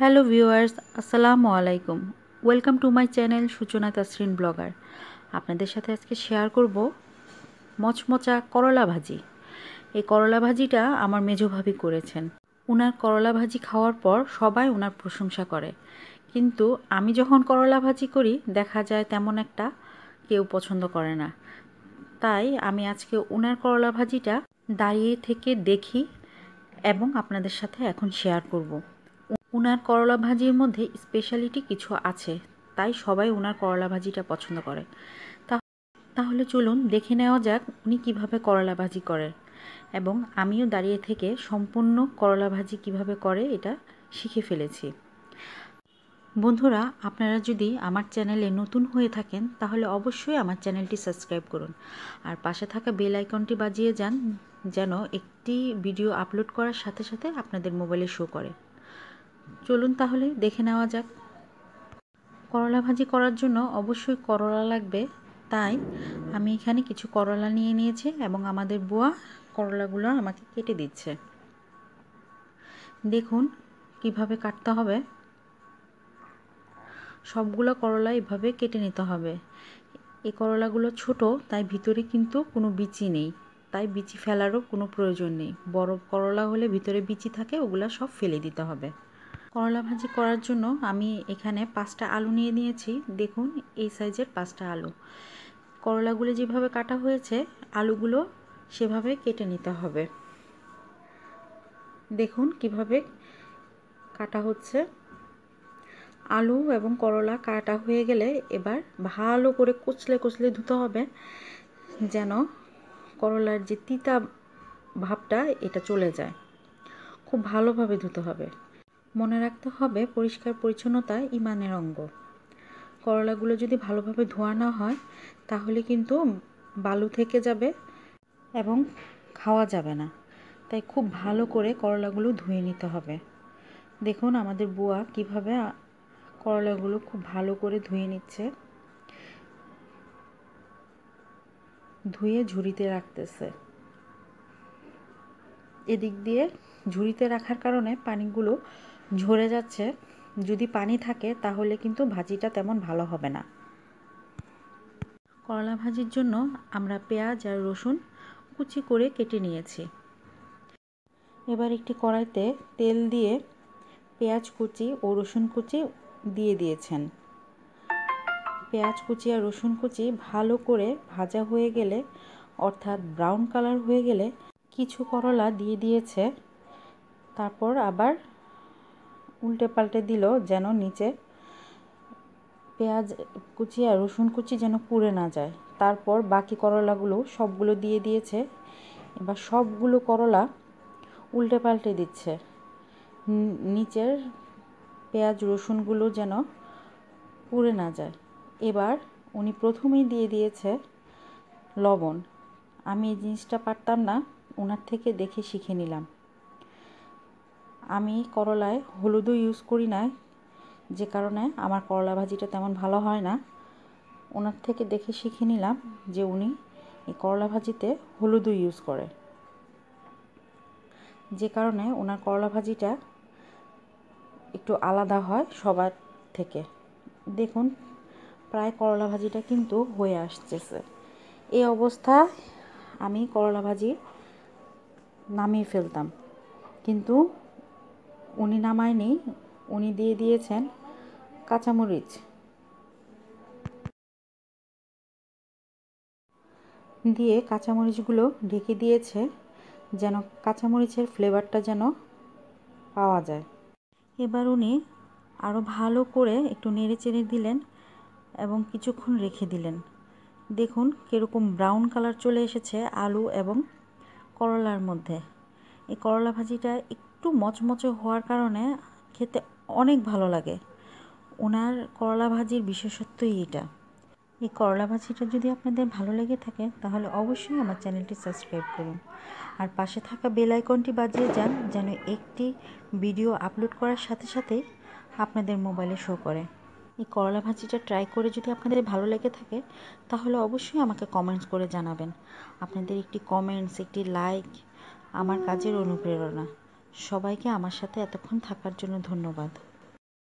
hello viewers আসসালামু আলাইকুম welcome to my channel সূচনা তাসরিন ব্লগার আপনাদের সাথে আজকে শেয়ার করব মচমচা করলা ভাজি এই করলা ভাজিটা আমার মেজো ভাবি করেছেন উনার করলা ভাজি খাওয়ার পর সবাই ওনার প্রশংসা করে কিন্তু আমি যখন করলা ভাজি করি দেখা যায় তেমন একটা কেউ পছন্দ করে না তাই আমি আজকে ওনার করলা ভাজিটা দাঁড়িয়ে থেকে দেখি এবং আপনাদের সাথে এখন শেয়ার করবো উনার করলা ভাজির মধ্যে স্পেশালিটি কিছু আছে তাই সবাই উনার করলা ভাজিটা পছন্দ করে তাহলে চলুন দেখে নেওয়া যাক উনি কিভাবে করলা ভাজি করে এবং আমিও দাঁড়িয়ে থেকে সম্পূর্ণ করলা ভাজি কিভাবে করে এটা শিখে ফেলেছি বন্ধুরা আপনারা যদি আমার চ্যানেলে নতুন হয়ে থাকেন তাহলে অবশ্যই আমার চ্যানেলটি সাবস্ক্রাইব করুন আর পাশে থাকা বেল আইকনটি বাজিয়ে যান যেন একটি ভিডিও আপলোড করার সাথে সাথে আপনাদের মোবাইলে শো করে চলুন তাহলে দেখে নেওয়া যাক করলা ভাজি করার জন্য অবশ্যই করলা লাগবে তাই আমি এখানে কিছু করলা নিয়ে নিয়েছি এবং আমাদের বুয়া করলাগুলো আমাকে কেটে দিচ্ছে দেখুন কিভাবে কাটতে হবে সবগুলো করলা এভাবে কেটে নিতে হবে এই করলাগুলো ছোট তাই ভিতরে কিন্তু কোনো বিচি নেই তাই বিচি ফেলারও কোনো প্রয়োজন নেই বড় করলা হলে ভিতরে বিচি থাকে ওগুলা সব ফেলে দিতে হবে করলা ভাজি করার জন্য আমি এখানে পাঁচটা আলু নিয়ে নিয়েছি দেখুন এই সাইজের পাঁচটা আলু করলাগুলো যেভাবে কাটা হয়েছে আলুগুলো সেভাবে কেটে নিতে হবে দেখুন কিভাবে কাটা হচ্ছে আলু এবং করলা কাটা হয়ে গেলে এবার ভালো করে কুচলে কুচলে ধুতে হবে যেন করলার যে তিতা ভাবটা এটা চলে যায় খুব ভালোভাবে ধুতে হবে মনে রাখতে হবে পরিষ্কার পরিচ্ছন্নতা ইমানের অঙ্গ করলাগুলো যদি ভালোভাবে ধোয়া না হয় তাহলে কিন্তু বালু থেকে যাবে এবং খাওয়া যাবে না তাই খুব ভালো করে করলাগুলো ধুয়ে নিতে হবে দেখুন আমাদের বুয়া কিভাবে করলাগুলো খুব ভালো করে ধুয়ে নিচ্ছে ধুয়ে ঝুড়িতে রাখতেছে এদিক দিয়ে ঝুড়িতে রাখার কারণে পানিগুলো ঝরে যাচ্ছে যদি পানি থাকে তাহলে কিন্তু ভাজিটা তেমন ভালো হবে না করলা ভাজির জন্য আমরা পেঁয়াজ আর রসুন কুচি করে কেটে নিয়েছি এবার একটি কড়াইতে তেল দিয়ে পেঁয়াজ কুচি ও রসুন কুচি দিয়ে দিয়েছেন পেঁয়াজ কুচি আর রসুন কুচি ভালো করে ভাজা হয়ে গেলে অর্থাৎ ব্রাউন কালার হয়ে গেলে কিছু করলা দিয়ে দিয়েছে তারপর আবার উল্টে পাল্টে দিল যেন নিচে পেঁয়াজ কুচি আর রসুন কুচি যেন পুড়ে না যায় তারপর বাকি করলাগুলো সবগুলো দিয়ে দিয়েছে এবার সবগুলো করলা উল্টে পাল্টে দিচ্ছে নিচের পেঁয়াজ রসুনগুলো যেন পুড়ে না যায় এবার উনি প্রথমেই দিয়ে দিয়েছে লবণ আমি এই জিনিসটা পারতাম না ওনার থেকে দেখে শিখে নিলাম আমি করলায় হলুদও ইউজ করি না যে কারণে আমার করলা ভাজিটা তেমন ভালো হয় না ওনার থেকে দেখে শিখে নিলাম যে উনি এই করলা ভাজিতে হলুদও ইউজ করে যে কারণে ওনার করলা ভাজিটা একটু আলাদা হয় সবার থেকে দেখুন প্রায় করলা ভাজিটা কিন্তু হয়ে আসতেছে এই অবস্থা আমি করলা ভাজি নামিয়ে ফেলতাম কিন্তু উনি নামায়নি উনি দিয়ে দিয়েছেন কাঁচামরিচ দিয়ে কাঁচামরিচগুলো ঢেকে দিয়েছে যেন কাঁচামরিচের ফ্লেভারটা যেন পাওয়া যায় এবার উনি আরও ভালো করে একটু নেড়ে চেড়ে দিলেন এবং কিছুক্ষণ রেখে দিলেন দেখুন কীরকম ব্রাউন কালার চলে এসেছে আলু এবং করলার মধ্যে এই করলা ভাজিটা একটু মচমচে হওয়ার কারণে খেতে অনেক ভালো লাগে ওনার করলা ভাজির বিশেষত্বই এটা এই করলা ভাজিটা যদি আপনাদের ভালো লেগে থাকে তাহলে অবশ্যই আমার চ্যানেলটি সাবস্ক্রাইব করুন আর পাশে থাকা বেল আইকনটি বাজিয়ে যান যেন একটি ভিডিও আপলোড করার সাথে সাথেই আপনাদের মোবাইলে শো করে এই করলা ভাজিটা ট্রাই করে যদি আপনাদের ভালো লেগে থাকে তাহলে অবশ্যই আমাকে কমেন্টস করে জানাবেন আপনাদের একটি কমেন্টস একটি লাইক আমার কাজের অনুপ্রেরণা সবাইকে আমার সাথে এতক্ষণ থাকার জন্য ধন্যবাদ